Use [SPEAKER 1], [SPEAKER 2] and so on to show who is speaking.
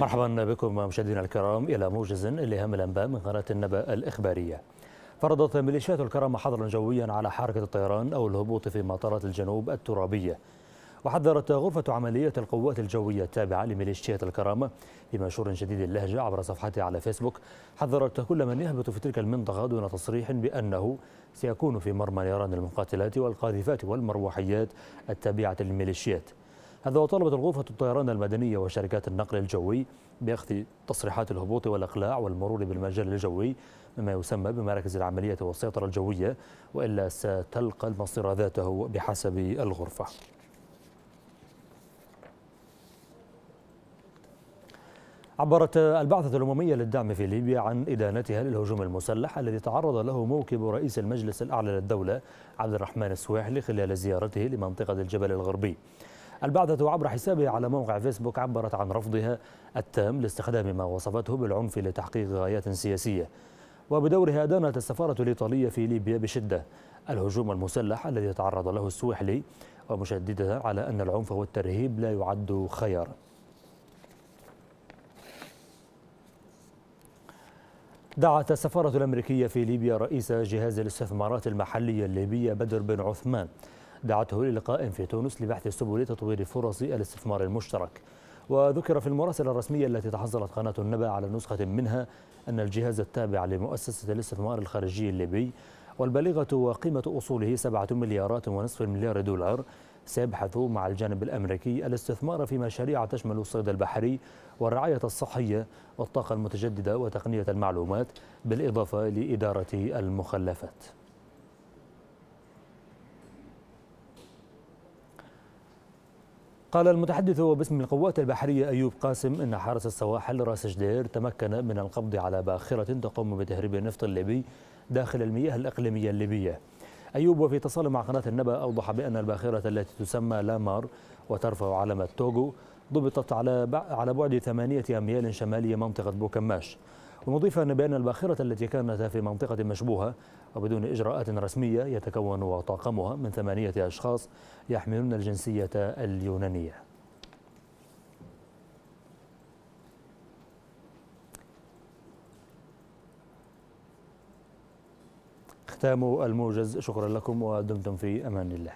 [SPEAKER 1] مرحبا بكم مشاهدينا الكرام إلى موجز لأهم الأنباء من قناة النبأ الإخبارية فرضت ميليشيات الكرامة حظرا جويا على حركة الطيران أو الهبوط في مطارات الجنوب الترابية وحذرت غرفة عمليات القوات الجوية التابعة لميليشيات الكرامة بمنشور شديد اللهجة عبر صفحتها على فيسبوك حذرت كل من يهبط في تلك المنطقة دون تصريح بأنه سيكون في مرمى نيران المقاتلات والقاذفات والمروحيات التابعة للميليشيات هذا وطالبت الغرفة الطيران المدنية وشركات النقل الجوي بأخذ تصريحات الهبوط والإقلاع والمرور بالمجال الجوي مما يسمى بمراكز العملية والسيطرة الجوية وإلا ستلقى المصير ذاته بحسب الغرفة عبرت البعثة الأممية للدعم في ليبيا عن إدانتها للهجوم المسلح الذي تعرض له موكب رئيس المجلس الأعلى للدولة عبد الرحمن السواحلي خلال زيارته لمنطقة الجبل الغربي البعثة عبر حسابها على موقع فيسبوك عبرت عن رفضها التام لاستخدام ما وصفته بالعنف لتحقيق غايات سياسية وبدورها دانت السفارة الإيطالية في ليبيا بشدة الهجوم المسلح الذي تعرض له السويحلي ومشددة على أن العنف والترهيب لا يعد خيارا دعت السفارة الأمريكية في ليبيا رئيس جهاز الاستثمارات المحلية الليبية بدر بن عثمان دعته للقاء في تونس لبحث سبل تطوير فرص الاستثمار المشترك وذكر في المراسلة الرسمية التي تحصلت قناة النبأ على نسخة منها أن الجهاز التابع لمؤسسة الاستثمار الخارجي الليبي والبليغة وقيمة أصوله سبعة مليارات ونصف مليار دولار سيبحث مع الجانب الأمريكي الاستثمار في مشاريع تشمل الصيد البحري والرعاية الصحية والطاقة المتجددة وتقنية المعلومات بالإضافة لإدارة المخلفات قال المتحدث باسم القوات البحرية أيوب قاسم أن حرس السواحل راس جدير تمكن من القبض على باخرة تقوم بتهريب النفط الليبي داخل المياه الإقليمية الليبية أيوب وفي اتصال مع قناة النبأ أوضح بأن الباخرة التي تسمى لامار وترفع علم التوغو ضبطت على على بعد 8 أميال شمالية منطقة بوكماش ونضيف بأن الباخرة التي كانت في منطقة مشبوهة وبدون إجراءات رسمية يتكون طاقمها من ثمانية أشخاص يحملون الجنسية اليونانية ختام الموجز شكرا لكم ودمتم في أمان الله